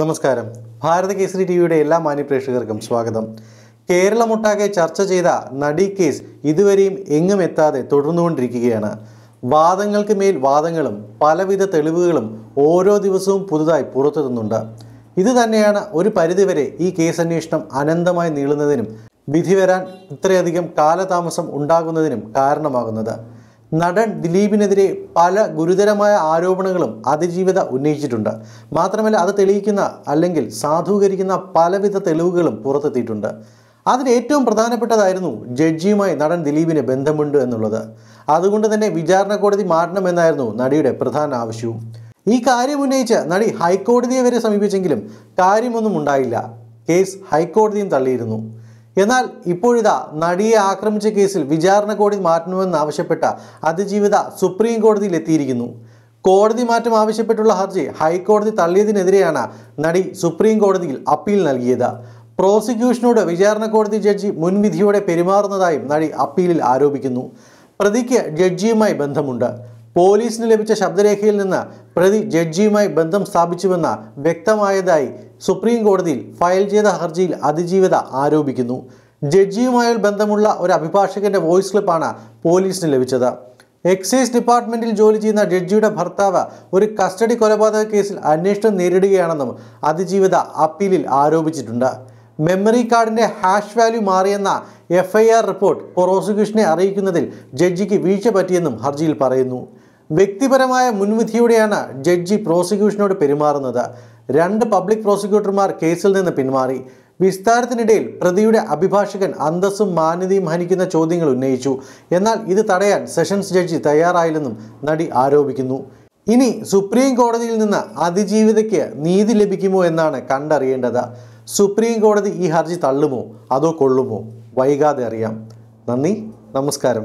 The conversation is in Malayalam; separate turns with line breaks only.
നമസ്കാരം ഭാരത കേസരി ടി വിയുടെ എല്ലാ മാന്യപ്രേക്ഷകർക്കും സ്വാഗതം കേരളമൊട്ടാകെ ചർച്ച ചെയ്ത നടി കേസ് ഇതുവരെയും എങ്ങും എത്താതെ തുടർന്നുകൊണ്ടിരിക്കുകയാണ് വാദങ്ങൾക്ക് മേൽ വാദങ്ങളും പലവിധ തെളിവുകളും ഓരോ ദിവസവും പുതുതായി പുറത്തെത്തുന്നുണ്ട് ഇത് തന്നെയാണ് ഒരു പരിധിവരെ ഈ കേസ് അന്വേഷണം അനന്തമായി നീളുന്നതിനും വിധി വരാൻ ഇത്രയധികം കാലതാമസം ഉണ്ടാകുന്നതിനും കാരണമാകുന്നത് നടൻ ദിലീപിനെതിരെ പല ഗുരുതരമായ ആരോപണങ്ങളും അതിജീവിത ഉന്നയിച്ചിട്ടുണ്ട് മാത്രമല്ല അത് തെളിയിക്കുന്ന അല്ലെങ്കിൽ സാധൂകരിക്കുന്ന പലവിധ തെളിവുകളും പുറത്തെത്തിയിട്ടുണ്ട് അതിൽ ഏറ്റവും പ്രധാനപ്പെട്ടതായിരുന്നു ജഡ്ജിയുമായി നടൻ ദിലീപിന് ബന്ധമുണ്ട് എന്നുള്ളത് അതുകൊണ്ട് തന്നെ വിചാരണ കോടതി മാറ്റണമെന്നായിരുന്നു നടിയുടെ പ്രധാന ആവശ്യവും ഈ കാര്യം ഉന്നയിച്ച് നടി ഹൈക്കോടതിയെ വരെ സമീപിച്ചെങ്കിലും കാര്യമൊന്നും ഉണ്ടായില്ല കേസ് ഹൈക്കോടതിയും തള്ളിയിരുന്നു എന്നാൽ ഇപ്പോഴിതാ നടിയെ ആക്രമിച്ച കേസിൽ വിചാരണ കോടതി മാറ്റണമെന്ന് ആവശ്യപ്പെട്ട അതിജീവിത സുപ്രീം കോടതിയിൽ എത്തിയിരിക്കുന്നു കോടതി മാറ്റം ആവശ്യപ്പെട്ടുള്ള ഹർജി ഹൈക്കോടതി തള്ളിയതിനെതിരെയാണ് നടി സുപ്രീം കോടതിയിൽ അപ്പീൽ നൽകിയത് പ്രോസിക്യൂഷനോട് വിചാരണ കോടതി ജഡ്ജി മുൻവിധിയോടെ പെരുമാറുന്നതായും നടി അപ്പീലിൽ ആരോപിക്കുന്നു പ്രതിക്ക് ജഡ്ജിയുമായി ബന്ധമുണ്ട് പോലീസിന് ലഭിച്ച ശബ്ദരേഖയിൽ നിന്ന് പ്രതി ജഡ്ജിയുമായി ബന്ധം സ്ഥാപിച്ചുവെന്ന വ്യക്തമായതായി സുപ്രീം കോടതിയിൽ ഫയൽ ചെയ്ത ഹർജിയിൽ അതിജീവിത ആരോപിക്കുന്നു ജഡ്ജിയുമായി ബന്ധമുള്ള ഒരു അഭിഭാഷകന്റെ വോയിസ് ക്ലിപ്പാണ് പോലീസിന് ലഭിച്ചത് എക്സൈസ് ഡിപ്പാർട്ട്മെന്റിൽ ജോലി ചെയ്യുന്ന ജഡ്ജിയുടെ ഭർത്താവ് ഒരു കസ്റ്റഡി കൊലപാതക കേസിൽ അന്വേഷണം നേരിടുകയാണെന്നും അതിജീവിത അപ്പീലിൽ ആരോപിച്ചിട്ടുണ്ട് മെമ്മറി കാർഡിന്റെ ഹാഷ് വാല്യൂ മാറിയെന്ന എഫ് റിപ്പോർട്ട് പ്രോസിക്യൂഷനെ അറിയിക്കുന്നതിൽ ജഡ്ജിക്ക് വീഴ്ച പറ്റിയെന്നും ഹർജിയിൽ പറയുന്നു വ്യക്തിപരമായ മുൻവിധിയോടെയാണ് ജഡ്ജി പ്രോസിക്യൂഷനോട് പെരുമാറുന്നത് രണ്ട് പബ്ലിക് പ്രോസിക്യൂട്ടർമാർ കേസിൽ നിന്ന് പിന്മാറി വിസ്താരത്തിനിടയിൽ പ്രതിയുടെ അഭിഭാഷകൻ അന്തസ്സും മാന്യതയും ഹനിക്കുന്ന ചോദ്യങ്ങൾ ഉന്നയിച്ചു എന്നാൽ ഇത് തടയാൻ സെഷൻസ് ജഡ്ജി തയ്യാറായില്ലെന്നും നടി ആരോപിക്കുന്നു ഇനി സുപ്രീം കോടതിയിൽ നിന്ന് അതിജീവിതയ്ക്ക് നീതി ലഭിക്കുമോ എന്നാണ് കണ്ടറിയേണ്ടത് സുപ്രീം കോടതി ഈ ഹർജി തള്ളുമോ അതോ കൊള്ളുമോ വൈകാതെ അറിയാം നന്ദി നമസ്കാരം